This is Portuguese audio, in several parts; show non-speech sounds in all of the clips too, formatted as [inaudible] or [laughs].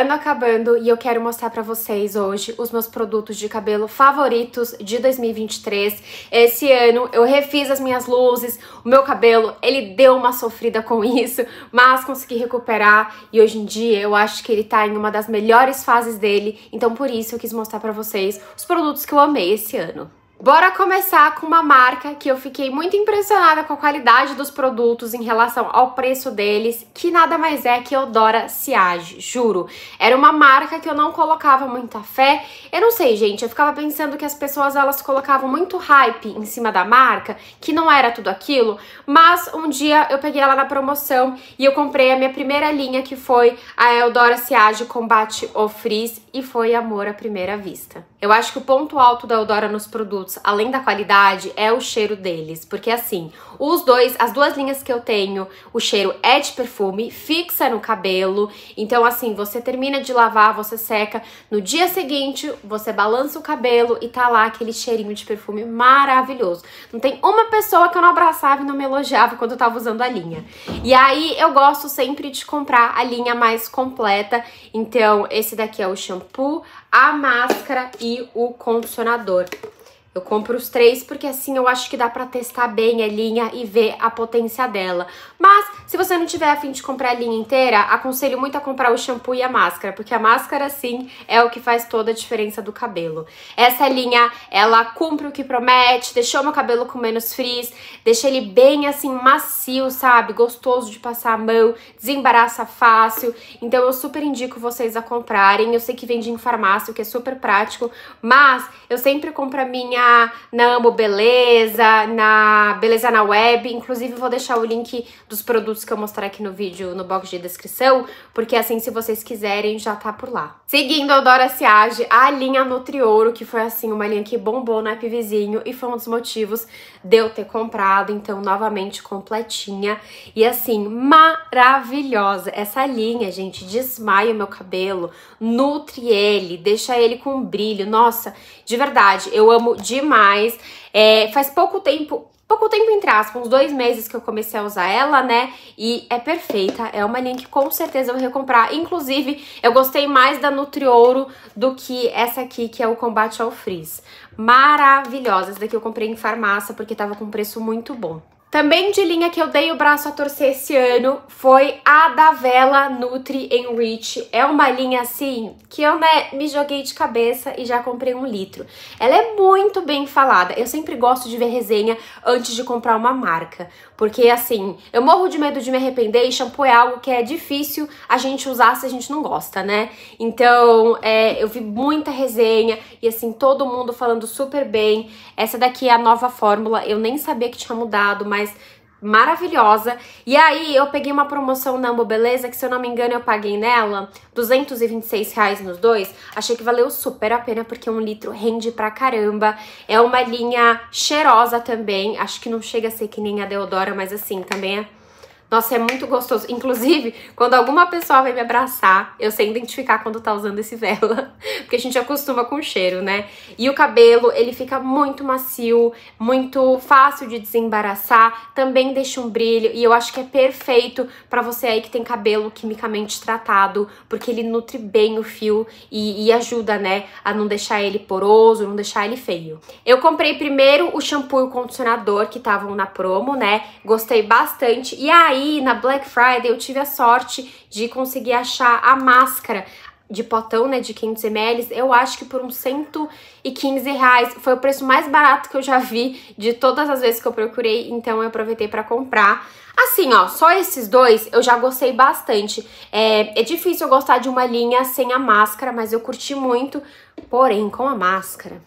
ano acabando e eu quero mostrar para vocês hoje os meus produtos de cabelo favoritos de 2023. Esse ano eu refiz as minhas luzes, o meu cabelo, ele deu uma sofrida com isso, mas consegui recuperar e hoje em dia eu acho que ele tá em uma das melhores fases dele, então por isso eu quis mostrar para vocês os produtos que eu amei esse ano. Bora começar com uma marca que eu fiquei muito impressionada com a qualidade dos produtos em relação ao preço deles, que nada mais é que Eldora Siage, juro. Era uma marca que eu não colocava muita fé. Eu não sei, gente, eu ficava pensando que as pessoas elas colocavam muito hype em cima da marca, que não era tudo aquilo, mas um dia eu peguei ela na promoção e eu comprei a minha primeira linha, que foi a Eudora Siage Combate ao Frizz, e foi amor à primeira vista. Eu acho que o ponto alto da Eudora nos produtos produtos, além da qualidade, é o cheiro deles, porque assim, os dois, as duas linhas que eu tenho, o cheiro é de perfume, fixa no cabelo. Então assim, você termina de lavar, você seca, no dia seguinte você balança o cabelo e tá lá aquele cheirinho de perfume maravilhoso. Não tem uma pessoa que eu não abraçava e não me elogiava quando eu tava usando a linha. E aí eu gosto sempre de comprar a linha mais completa. Então esse daqui é o shampoo, a máscara e o condicionador. Eu compro os três porque assim eu acho que dá pra testar bem a linha e ver a potência dela. Mas, se você não tiver afim de comprar a linha inteira, aconselho muito a comprar o shampoo e a máscara, porque a máscara, sim, é o que faz toda a diferença do cabelo. Essa linha, ela cumpre o que promete, deixou meu cabelo com menos frizz, deixa ele bem, assim, macio, sabe? Gostoso de passar a mão, desembaraça fácil. Então, eu super indico vocês a comprarem. Eu sei que vende em farmácia, o que é super prático, mas eu sempre compro a minha na, Amo Beleza, na Beleza na Web. Inclusive, vou deixar o link dos produtos que eu mostrar aqui no vídeo no box de descrição, porque assim, se vocês quiserem, já tá por lá. Seguindo a Dora Siage, a linha Nutriouro, que foi assim, uma linha que bombou no app vizinho e foi um dos motivos de eu ter comprado, então novamente completinha e assim, maravilhosa. Essa linha, gente, desmaia o meu cabelo, nutre ele, deixa ele com brilho. Nossa, de verdade, eu amo demais. É, faz pouco tempo, pouco tempo entre aspas, uns dois meses que eu comecei a usar ela, né? E é perfeita, é uma linha que com certeza eu vou recomprar. Inclusive, eu gostei mais da Nutriouro do que essa aqui, que é o Combate ao Frizz. Maravilhosa, essa daqui eu comprei em farmácia porque tava com preço muito bom. Também de linha que eu dei o braço a torcer esse ano foi a da Vela Nutri Enrich. É uma linha assim que eu né, me joguei de cabeça e já comprei um litro. Ela é muito bem falada. Eu sempre gosto de ver resenha antes de comprar uma marca. Porque assim, eu morro de medo de me arrepender e shampoo é algo que é difícil a gente usar se a gente não gosta, né? Então, é, eu vi muita resenha e assim, todo mundo falando super bem. Essa daqui é a nova fórmula, eu nem sabia que tinha mudado, mas maravilhosa. E aí eu peguei uma promoção na Ambo Beleza, que se eu não me engano eu paguei nela 226 reais nos dois. Achei que valeu super a pena, porque um litro rende pra caramba. É uma linha cheirosa também, acho que não chega a ser que nem a Deodora, mas assim, também é nossa, é muito gostoso. Inclusive, quando alguma pessoa vem me abraçar, eu sei identificar quando tá usando esse vela. [laughs] Porque a gente acostuma com o cheiro, né? E o cabelo, ele fica muito macio, muito fácil de desembaraçar. Também deixa um brilho. E eu acho que é perfeito para você aí que tem cabelo quimicamente tratado. Porque ele nutre bem o fio e, e ajuda, né? A não deixar ele poroso, não deixar ele feio. Eu comprei primeiro o shampoo e o condicionador que estavam na promo, né? Gostei bastante. E aí, aí na Black Friday eu tive a sorte de conseguir achar a máscara de potão, né, de 500 ml, eu acho que por uns 115 reais, foi o preço mais barato que eu já vi de todas as vezes que eu procurei, então eu aproveitei para comprar. Assim, ó, só esses dois eu já gostei bastante. É, é difícil eu gostar de uma linha sem a máscara, mas eu curti muito, porém, com a máscara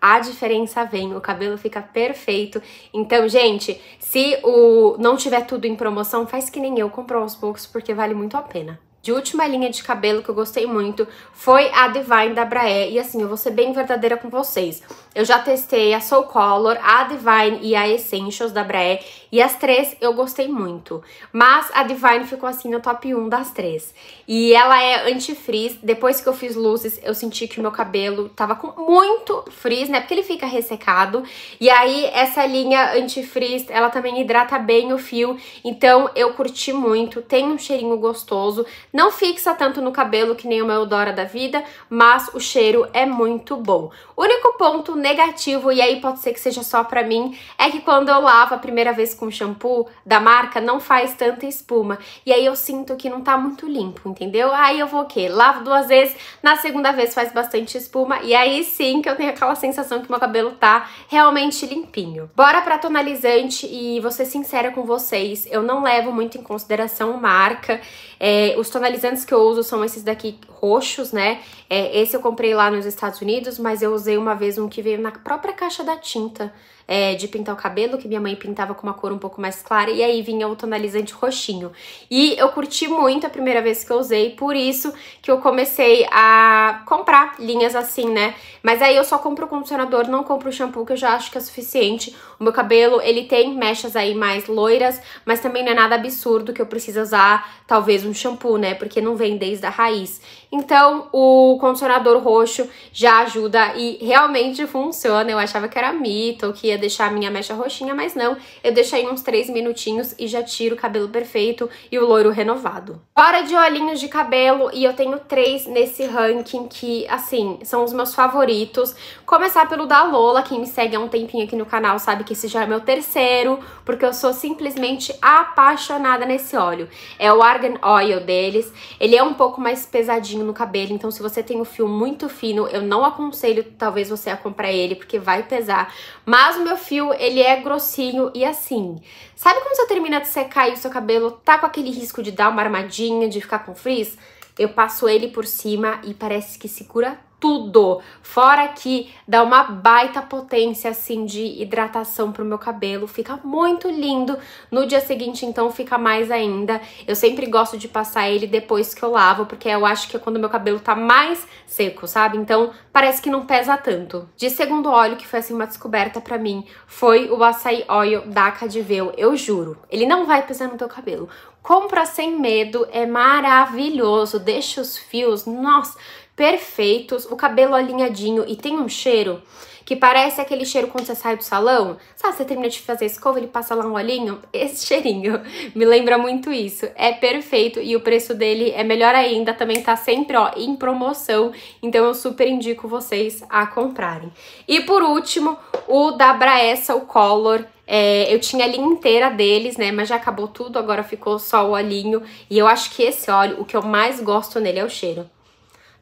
a diferença vem, o cabelo fica perfeito. Então, gente, se o não tiver tudo em promoção, faz que nem eu, comprou aos poucos porque vale muito a pena. De última linha de cabelo que eu gostei muito foi a Divine da Braé. E assim, eu vou ser bem verdadeira com vocês. Eu já testei a Soul Color, a Divine e a Essentials da Braé. E as três eu gostei muito. Mas a Divine ficou assim no top 1 das três. E ela é anti-frizz. Depois que eu fiz luzes, eu senti que o meu cabelo tava com muito frizz, né? Porque ele fica ressecado. E aí, essa linha anti-frizz, ela também hidrata bem o fio. Então, eu curti muito. Tem um cheirinho gostoso não fixa tanto no cabelo que nem uma Eudora da vida, mas o cheiro é muito bom. Único ponto negativo, e aí pode ser que seja só pra mim, é que quando eu lavo a primeira vez com shampoo da marca, não faz tanta espuma. E aí eu sinto que não tá muito limpo, entendeu? Aí eu vou o quê? Lavo duas vezes, na segunda vez faz bastante espuma, e aí sim que eu tenho aquela sensação que meu cabelo tá realmente limpinho. Bora pra tonalizante e vou ser sincera com vocês, eu não levo muito em consideração marca, é, os tonalizantes que eu uso são esses daqui roxos, né? É, esse eu comprei lá nos Estados Unidos, mas eu usei uma vez um que veio na própria caixa da tinta é, de pintar o cabelo, que minha mãe pintava com uma cor um pouco mais clara, e aí vinha o tonalizante roxinho. E eu curti muito a primeira vez que eu usei, por isso que eu comecei a comprar linhas assim, né? Mas aí eu só compro o condicionador, não compro o shampoo, que eu já acho que é suficiente. O meu cabelo, ele tem mechas aí mais loiras, mas também não é nada absurdo que eu precise usar, talvez, um shampoo, né? Porque não vem desde a raiz. Então, o condicionador roxo já ajuda e realmente funciona. Eu achava que era mito, que ia deixar a minha mecha roxinha, mas não, eu deixo aí uns 3 minutinhos e já tiro o cabelo perfeito e o loiro renovado. Hora de olhinhos de cabelo e eu tenho três nesse ranking que, assim, são os meus favoritos. Começar pelo da Lola, quem me segue há um tempinho aqui no canal sabe que esse já é meu terceiro, porque eu sou simplesmente apaixonada nesse óleo. É o Argan Oil deles, ele é um pouco mais pesadinho no cabelo, então se você tem um fio muito fino, eu não aconselho talvez você a comprar ele, porque vai pesar. Mas o meu fio, ele é grossinho e assim. Sabe quando você termina de secar e o seu cabelo tá com aquele risco de dar uma armadinha, de ficar com frizz? Eu passo ele por cima e parece que segura tudo. Fora que dá uma baita potência assim de hidratação pro meu cabelo, fica muito lindo. No dia seguinte então fica mais ainda. Eu sempre gosto de passar ele depois que eu lavo, porque eu acho que é quando meu cabelo tá mais seco, sabe? Então parece que não pesa tanto. De segundo óleo que foi assim uma descoberta para mim, foi o açaí oil da Cadiveu, eu juro. Ele não vai pesar no teu cabelo. Compra sem medo, é maravilhoso, deixa os fios, nossa, perfeitos, o cabelo alinhadinho e tem um cheiro que parece aquele cheiro quando você sai do salão. Sabe, você termina de fazer a escova, ele passa lá um olhinho? [laughs] Esse cheirinho me lembra muito isso. É perfeito e o preço dele é melhor ainda, também tá sempre, ó, em promoção. Então eu super indico vocês a comprarem. E por último, o da Braessa, o Color. É, eu tinha a linha inteira deles, né? Mas já acabou tudo, agora ficou só o olhinho. E eu acho que esse óleo, o que eu mais gosto nele é o cheiro.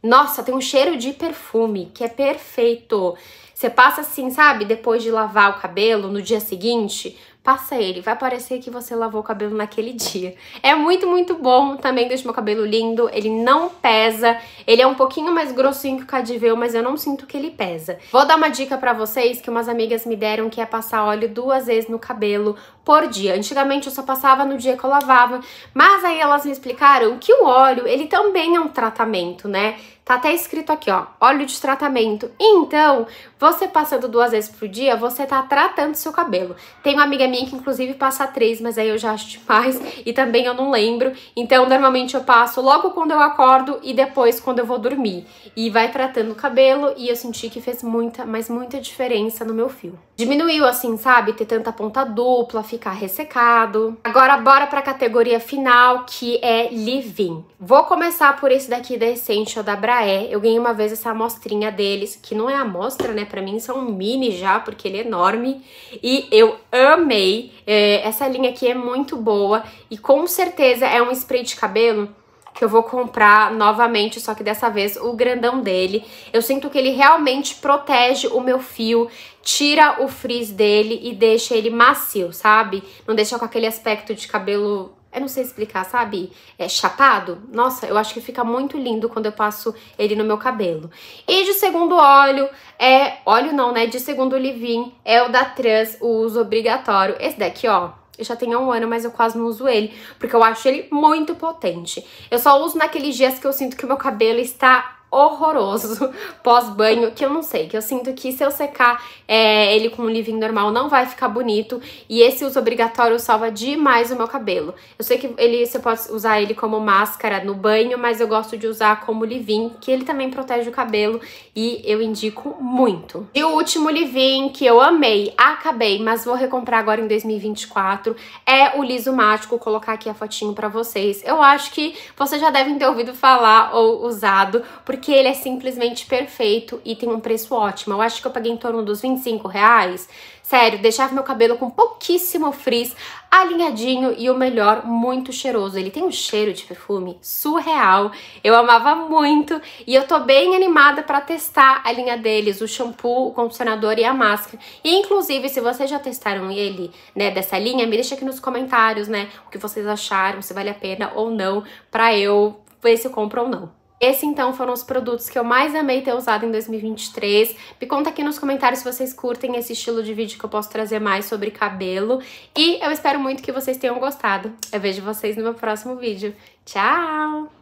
Nossa, tem um cheiro de perfume que é perfeito. Você passa assim, sabe? Depois de lavar o cabelo no dia seguinte, passa ele, vai parecer que você lavou o cabelo naquele dia. É muito, muito bom, também deixa meu cabelo lindo, ele não pesa, ele é um pouquinho mais grossinho que o Cadiveu, mas eu não sinto que ele pesa. Vou dar uma dica pra vocês que umas amigas me deram, que é passar óleo duas vezes no cabelo por dia. Antigamente eu só passava no dia que eu lavava, mas aí elas me explicaram que o óleo, ele também é um tratamento, né? Tá até escrito aqui, ó, óleo de tratamento. Então, você passando duas vezes por dia, você tá tratando seu cabelo. Tem uma amiga minha que, inclusive, passa três, mas aí eu já acho demais [laughs] e também eu não lembro. Então, normalmente eu passo logo quando eu acordo e depois quando eu vou dormir. E vai tratando o cabelo e eu senti que fez muita, mas muita diferença no meu fio. Diminuiu, assim, sabe? Ter tanta ponta dupla, ficar ressecado. Agora, bora pra categoria final, que é livin Vou começar por esse daqui da Essential da Bra é. Eu ganhei uma vez essa amostrinha deles, que não é amostra, né? Pra mim são mini já, porque ele é enorme. E eu amei. É, essa linha aqui é muito boa e com certeza é um spray de cabelo que eu vou comprar novamente, só que dessa vez o grandão dele. Eu sinto que ele realmente protege o meu fio, tira o frizz dele e deixa ele macio, sabe? Não deixa com aquele aspecto de cabelo eu não sei explicar, sabe? É, chapado. Nossa, eu acho que fica muito lindo quando eu passo ele no meu cabelo. E de segundo óleo, é... Óleo não, né? De segundo leave é o da Trans, o uso obrigatório. Esse daqui, ó, eu já tenho há um ano, mas eu quase não uso ele, porque eu acho ele muito potente. Eu só uso naqueles dias que eu sinto que o meu cabelo está horroroso [laughs] pós-banho, que eu não sei, que eu sinto que se eu secar é, ele com um livinho normal não vai ficar bonito, e esse uso obrigatório salva demais o meu cabelo. Eu sei que ele, você pode usar ele como máscara no banho, mas eu gosto de usar como livinho que ele também protege o cabelo, e eu indico muito. E o último livinho que eu amei, acabei, mas vou recomprar agora em 2024, é o Liso Mático, vou colocar aqui a fotinho pra vocês. Eu acho que vocês já devem ter ouvido falar ou usado, porque porque ele é simplesmente perfeito e tem um preço ótimo. Eu acho que eu paguei em torno dos 25 reais. Sério, deixava meu cabelo com pouquíssimo frizz, alinhadinho e o melhor, muito cheiroso. Ele tem um cheiro de perfume surreal, eu amava muito e eu tô bem animada para testar a linha deles, o shampoo, o condicionador e a máscara. E inclusive, se vocês já testaram ele, né, dessa linha, me deixa aqui nos comentários, né, o que vocês acharam, se vale a pena ou não, para eu ver se eu compro ou não. Esse então foram os produtos que eu mais amei ter usado em 2023. Me conta aqui nos comentários se vocês curtem esse estilo de vídeo que eu posso trazer mais sobre cabelo. E eu espero muito que vocês tenham gostado. Eu vejo vocês no meu próximo vídeo. Tchau!